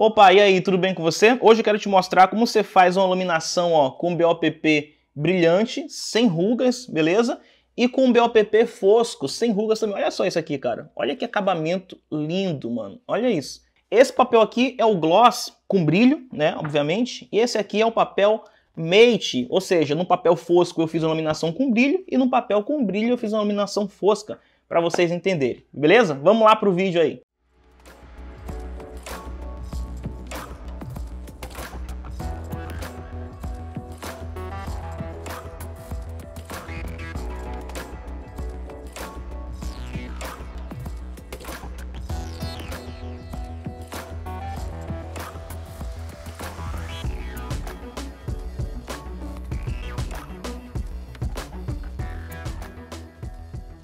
Opa, e aí, tudo bem com você? Hoje eu quero te mostrar como você faz uma iluminação ó, com BOPP brilhante, sem rugas, beleza? E com BOPP fosco, sem rugas também. Olha só isso aqui, cara. Olha que acabamento lindo, mano. Olha isso. Esse papel aqui é o gloss com brilho, né, obviamente. E esse aqui é o papel mate, ou seja, no papel fosco eu fiz uma iluminação com brilho e no papel com brilho eu fiz uma iluminação fosca, para vocês entenderem. Beleza? Vamos lá pro vídeo aí.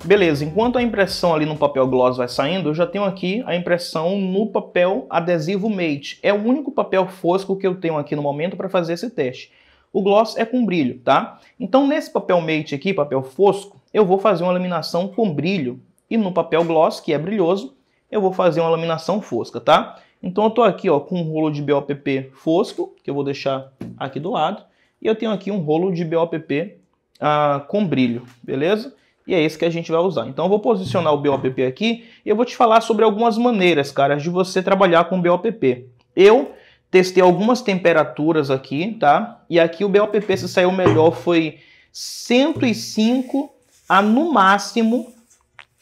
Beleza, enquanto a impressão ali no papel gloss vai saindo, eu já tenho aqui a impressão no papel adesivo mate. É o único papel fosco que eu tenho aqui no momento para fazer esse teste. O gloss é com brilho, tá? Então nesse papel mate aqui, papel fosco, eu vou fazer uma laminação com brilho. E no papel gloss, que é brilhoso, eu vou fazer uma laminação fosca, tá? Então eu estou aqui ó, com um rolo de BOPP fosco, que eu vou deixar aqui do lado. E eu tenho aqui um rolo de BOPP ah, com brilho, beleza? E é esse que a gente vai usar. Então eu vou posicionar o BOPP aqui e eu vou te falar sobre algumas maneiras, cara, de você trabalhar com BOPP. Eu testei algumas temperaturas aqui, tá? E aqui o BOPP se saiu melhor foi 105 a no máximo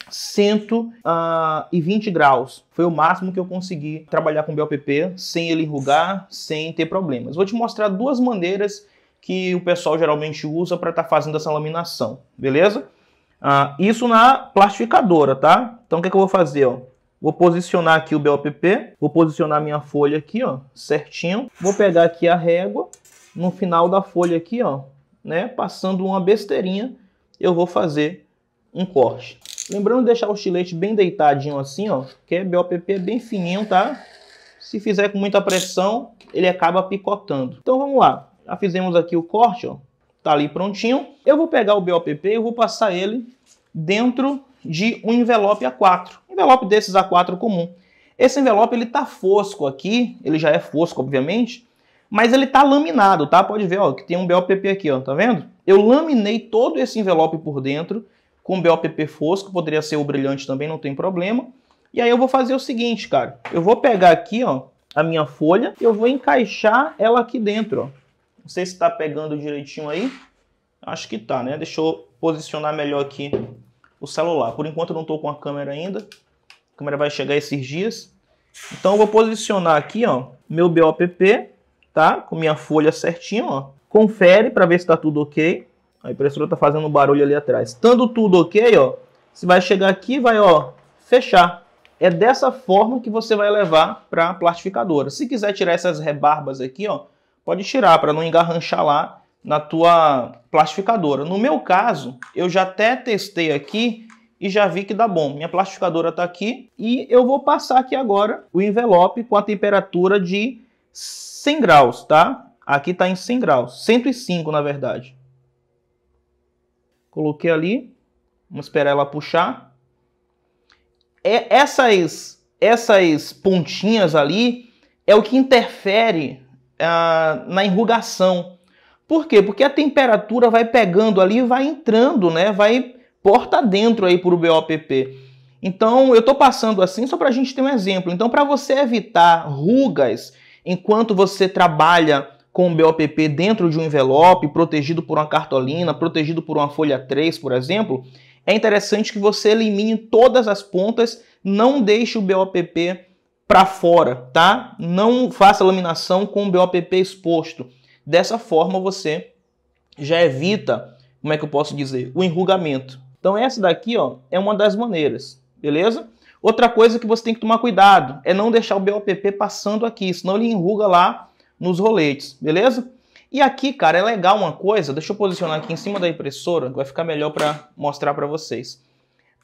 120 ah, graus. Foi o máximo que eu consegui trabalhar com BOPP sem ele enrugar, sem ter problemas. Vou te mostrar duas maneiras que o pessoal geralmente usa para estar tá fazendo essa laminação, beleza? Ah, isso na plastificadora, tá? Então o que, é que eu vou fazer, ó? Vou posicionar aqui o BOPP, vou posicionar minha folha aqui, ó, certinho. Vou pegar aqui a régua, no final da folha aqui, ó, né, passando uma besteirinha, eu vou fazer um corte. Lembrando de deixar o estilete bem deitadinho assim, ó, que é BOPP bem fininho, tá? Se fizer com muita pressão, ele acaba picotando. Então vamos lá. Já fizemos aqui o corte, ó, tá ali prontinho. Eu vou pegar o BOPP e vou passar ele dentro de um envelope A4, envelope desses A4 comum. Esse envelope ele tá fosco aqui, ele já é fosco obviamente, mas ele tá laminado, tá? Pode ver, ó, que tem um BOPP aqui, ó, tá vendo? Eu laminei todo esse envelope por dentro com BOPP fosco, poderia ser o brilhante também, não tem problema. E aí eu vou fazer o seguinte, cara, eu vou pegar aqui, ó, a minha folha e eu vou encaixar ela aqui dentro, ó. Não sei se está pegando direitinho aí, acho que tá, né? Deixa eu posicionar melhor aqui o celular. Por enquanto eu não estou com a câmera ainda. A câmera vai chegar esses dias. Então eu vou posicionar aqui, ó, meu BOPP, tá? Com minha folha certinho, ó. Confere para ver se está tudo ok. A impressora está fazendo barulho ali atrás. Estando tudo ok, ó, você vai chegar aqui e vai, ó, fechar. É dessa forma que você vai levar para a plastificadora. Se quiser tirar essas rebarbas aqui, ó, pode tirar para não engarranchar lá na tua plastificadora. No meu caso, eu já até testei aqui e já vi que dá bom. Minha plastificadora está aqui e eu vou passar aqui agora o envelope com a temperatura de 100 graus, tá? Aqui está em 100 graus, 105 na verdade. Coloquei ali, vamos esperar ela puxar. É, essas, essas pontinhas ali é o que interfere ah, na enrugação por quê? Porque a temperatura vai pegando ali, vai entrando, né? Vai porta dentro aí para o BOPP. Então, eu estou passando assim só para a gente ter um exemplo. Então, para você evitar rugas enquanto você trabalha com o BOPP dentro de um envelope, protegido por uma cartolina, protegido por uma folha 3, por exemplo, é interessante que você elimine todas as pontas, não deixe o BOPP para fora, tá? Não faça laminação com o BOPP exposto. Dessa forma você já evita, como é que eu posso dizer, o enrugamento. Então essa daqui ó, é uma das maneiras, beleza? Outra coisa que você tem que tomar cuidado é não deixar o BOPP passando aqui, senão ele enruga lá nos roletes, beleza? E aqui, cara, é legal uma coisa, deixa eu posicionar aqui em cima da impressora, vai ficar melhor para mostrar para vocês.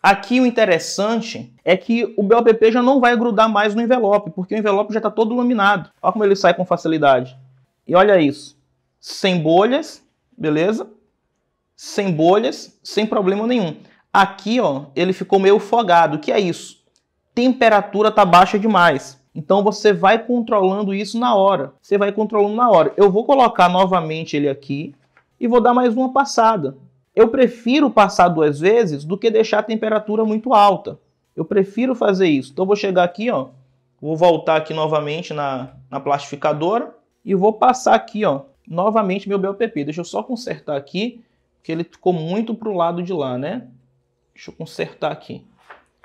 Aqui o interessante é que o BOPP já não vai grudar mais no envelope, porque o envelope já está todo laminado. Olha como ele sai com facilidade. E olha isso. Sem bolhas, beleza? Sem bolhas, sem problema nenhum. Aqui, ó, ele ficou meio fogado. O que é isso? Temperatura tá baixa demais. Então você vai controlando isso na hora. Você vai controlando na hora. Eu vou colocar novamente ele aqui e vou dar mais uma passada. Eu prefiro passar duas vezes do que deixar a temperatura muito alta. Eu prefiro fazer isso. Então vou chegar aqui, ó, vou voltar aqui novamente na, na plastificadora e vou passar aqui, ó, novamente meu BOPP. Deixa eu só consertar aqui, porque ele ficou muito para o lado de lá, né? Deixa eu consertar aqui,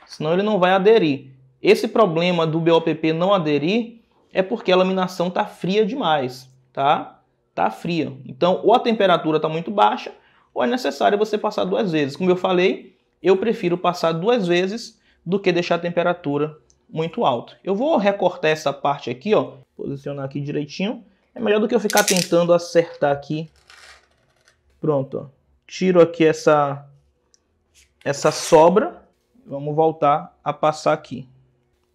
senão ele não vai aderir. Esse problema do BOPP não aderir é porque a laminação tá fria demais, tá? Tá fria. Então, ou a temperatura tá muito baixa, ou é necessário você passar duas vezes. Como eu falei, eu prefiro passar duas vezes do que deixar a temperatura muito alto. Eu vou recortar essa parte aqui, ó, posicionar aqui direitinho. É melhor do que eu ficar tentando acertar aqui. Pronto, ó. Tiro aqui essa, essa sobra. Vamos voltar a passar aqui.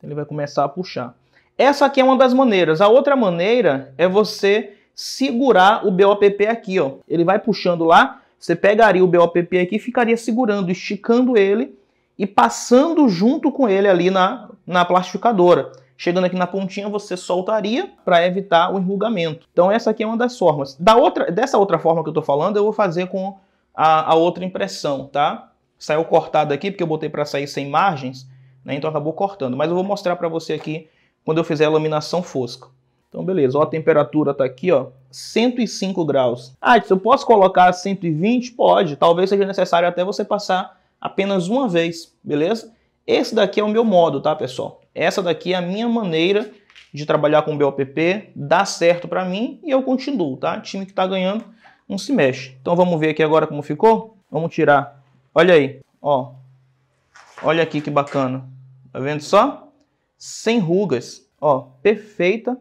Ele vai começar a puxar. Essa aqui é uma das maneiras. A outra maneira é você segurar o BOPP aqui, ó. Ele vai puxando lá, você pegaria o BOPP aqui, ficaria segurando, esticando ele e passando junto com ele ali na na plastificadora. Chegando aqui na pontinha, você soltaria para evitar o enrugamento. Então essa aqui é uma das formas. Da outra, dessa outra forma que eu estou falando, eu vou fazer com a, a outra impressão, tá? Saiu cortado aqui porque eu botei para sair sem margens, né? Então acabou cortando. Mas eu vou mostrar para você aqui quando eu fizer a laminação fosca. Então beleza, ó, a temperatura está aqui, ó, 105 graus. Ah, eu posso colocar 120? Pode, talvez seja necessário até você passar apenas uma vez, beleza? Esse daqui é o meu modo, tá, pessoal? Essa daqui é a minha maneira de trabalhar com o BOPP, dá certo para mim e eu continuo, tá? Time que está ganhando não se mexe. Então vamos ver aqui agora como ficou? Vamos tirar. Olha aí, ó. Olha aqui que bacana. Tá vendo só? Sem rugas, ó, perfeita,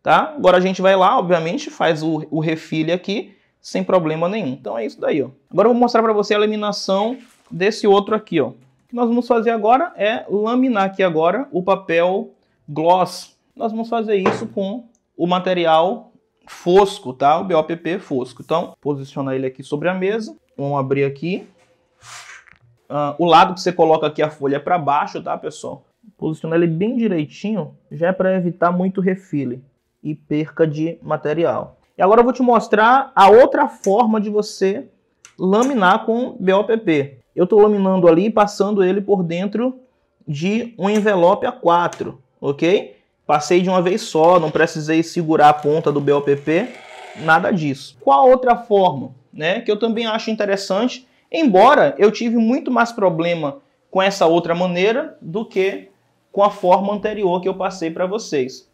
tá? Agora a gente vai lá, obviamente, faz o, o refile aqui sem problema nenhum. Então é isso daí, ó. Agora eu vou mostrar para você a eliminação desse outro aqui, ó. O que nós vamos fazer agora é laminar aqui agora o papel gloss. Nós vamos fazer isso com o material fosco, tá? O BOPP fosco. Então, posicionar ele aqui sobre a mesa. Vamos abrir aqui. Uh, o lado que você coloca aqui a folha é para baixo, tá, pessoal? Posicionar ele bem direitinho, já é para evitar muito refile e perca de material. E agora eu vou te mostrar a outra forma de você laminar com BOPP eu estou laminando ali e passando ele por dentro de um envelope A4, ok? Passei de uma vez só, não precisei segurar a ponta do BOPP, nada disso. Qual outra forma, né, que eu também acho interessante, embora eu tive muito mais problema com essa outra maneira do que com a forma anterior que eu passei para vocês,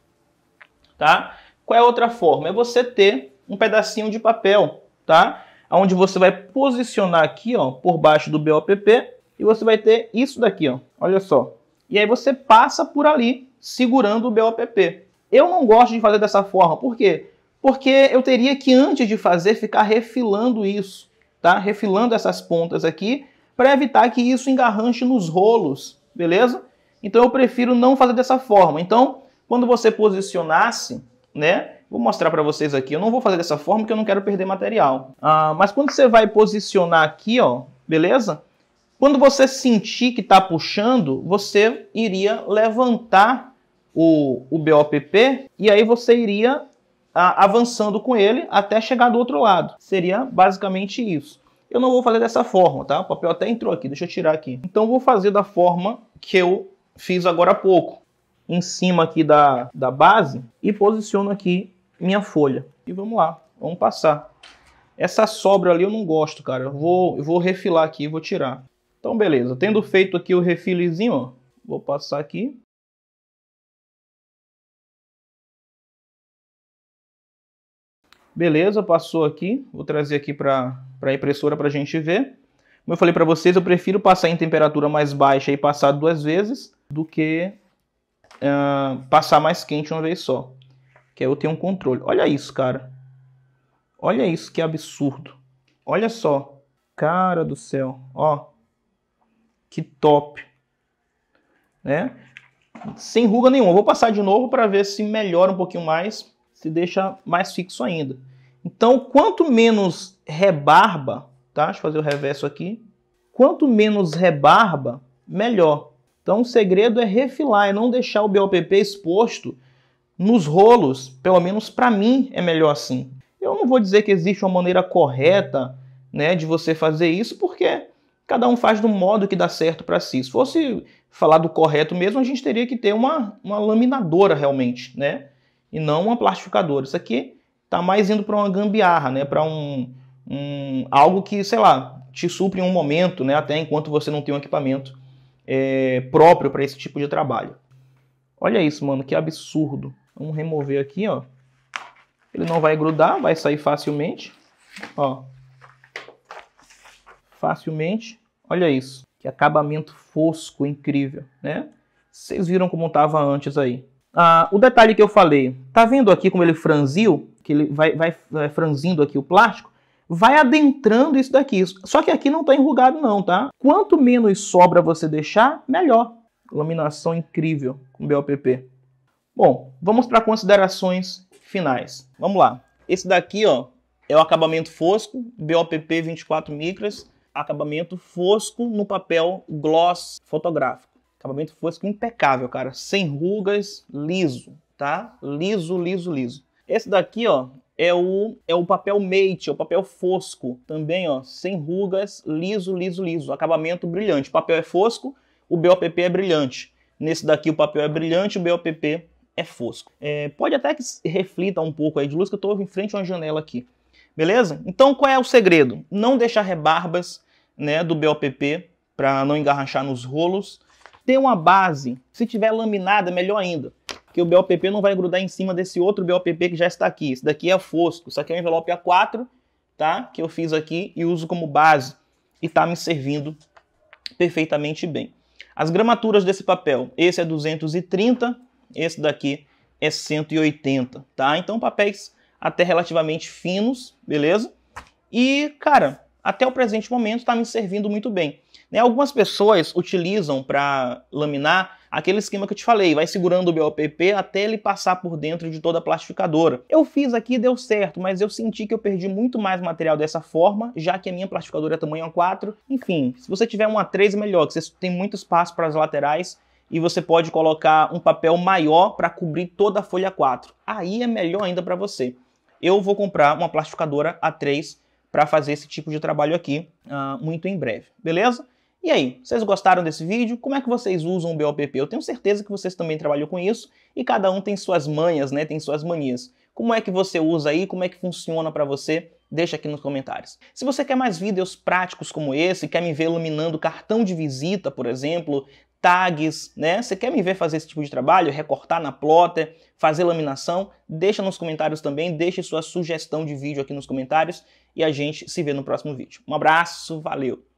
tá? Qual é a outra forma? É você ter um pedacinho de papel, tá? onde você vai posicionar aqui ó, por baixo do BOPP e você vai ter isso daqui, ó, olha só. E aí você passa por ali segurando o BOPP. Eu não gosto de fazer dessa forma, por quê? Porque eu teria que, antes de fazer, ficar refilando isso, tá? Refilando essas pontas aqui para evitar que isso engarranche nos rolos, beleza? Então eu prefiro não fazer dessa forma. Então, quando você posicionasse, né, Vou mostrar para vocês aqui. Eu não vou fazer dessa forma porque eu não quero perder material. Ah, mas quando você vai posicionar aqui, ó, beleza? Quando você sentir que está puxando, você iria levantar o, o BOPP e aí você iria avançando com ele até chegar do outro lado. Seria basicamente isso. Eu não vou fazer dessa forma, tá? O papel até entrou aqui, deixa eu tirar aqui. Então vou fazer da forma que eu fiz agora há pouco. Em cima aqui da, da base e posiciono aqui minha folha. E vamos lá, vamos passar. Essa sobra ali eu não gosto, cara. Eu vou, eu vou refilar aqui, vou tirar. Então, beleza. Tendo feito aqui o refilezinho, ó, vou passar aqui. Beleza, passou aqui. Vou trazer aqui para a impressora para a gente ver. Como eu falei para vocês, eu prefiro passar em temperatura mais baixa e passar duas vezes do que uh, passar mais quente uma vez só que é eu tenho um controle. Olha isso, cara. Olha isso, que absurdo. Olha só. Cara do céu. Ó. Que top. Né? Sem ruga nenhuma. Vou passar de novo para ver se melhora um pouquinho mais, se deixa mais fixo ainda. Então, quanto menos rebarba, tá? Deixa eu fazer o reverso aqui. Quanto menos rebarba, melhor. Então, o segredo é refilar e não deixar o BOPP exposto nos rolos, pelo menos para mim é melhor assim. Eu não vou dizer que existe uma maneira correta, né, de você fazer isso, porque cada um faz do modo que dá certo para si. Se fosse falar do correto mesmo, a gente teria que ter uma, uma laminadora realmente, né? E não uma plastificadora. Isso aqui tá mais indo para uma gambiarra, né? Para um, um algo que, sei lá, te supre em um momento, né? Até enquanto você não tem um equipamento é, próprio para esse tipo de trabalho. Olha isso, mano, que absurdo. Vamos remover aqui, ó. Ele não vai grudar, vai sair facilmente. Ó. Facilmente. Olha isso. Que acabamento fosco, incrível, né? Vocês viram como estava antes aí. Ah, o detalhe que eu falei, tá vendo aqui como ele franziu? Que ele vai, vai, vai franzindo aqui o plástico? Vai adentrando isso daqui. Só que aqui não está enrugado não, tá? Quanto menos sobra você deixar, melhor. Laminação incrível com BOPP. Bom, vamos para considerações finais. Vamos lá. Esse daqui, ó, é o acabamento fosco, BOPP 24 micras, acabamento fosco no papel gloss fotográfico. Acabamento fosco impecável, cara, sem rugas, liso, tá? Liso, liso, liso. Esse daqui, ó, é o é o papel mate, é o papel fosco, também, ó, sem rugas, liso, liso, liso, acabamento brilhante. O papel é fosco, o BOPP é brilhante. Nesse daqui o papel é brilhante, o BOPP é fosco. É, pode até que reflita um pouco aí de luz, que eu estou em frente a uma janela aqui. Beleza? Então qual é o segredo? Não deixar rebarbas né, do BOPP para não engarranchar nos rolos. Ter uma base, se tiver laminada, melhor ainda. Porque o BOPP não vai grudar em cima desse outro BOPP que já está aqui. Esse daqui é fosco. Isso aqui é um envelope A4, tá? Que eu fiz aqui e uso como base. E está me servindo perfeitamente bem. As gramaturas desse papel, esse é 230 esse daqui é 180, tá? Então papéis até relativamente finos, beleza? E, cara, até o presente momento está me servindo muito bem. Né? Algumas pessoas utilizam para laminar aquele esquema que eu te falei, vai segurando o BOPP até ele passar por dentro de toda a plastificadora. Eu fiz aqui deu certo, mas eu senti que eu perdi muito mais material dessa forma, já que a minha plastificadora é tamanho A4. Enfim, se você tiver uma A3 é melhor, que você tem muito espaço para as laterais e você pode colocar um papel maior para cobrir toda a folha 4. Aí é melhor ainda para você. Eu vou comprar uma plastificadora A3 para fazer esse tipo de trabalho aqui uh, muito em breve, beleza? E aí, vocês gostaram desse vídeo? Como é que vocês usam o BOPP? Eu tenho certeza que vocês também trabalham com isso e cada um tem suas manhas, né? Tem suas manias. Como é que você usa aí? Como é que funciona para você? Deixa aqui nos comentários. Se você quer mais vídeos práticos como esse, quer me ver iluminando cartão de visita, por exemplo, tags, né? Você quer me ver fazer esse tipo de trabalho? Recortar na plotter, fazer laminação? Deixa nos comentários também, deixe sua sugestão de vídeo aqui nos comentários e a gente se vê no próximo vídeo. Um abraço, valeu!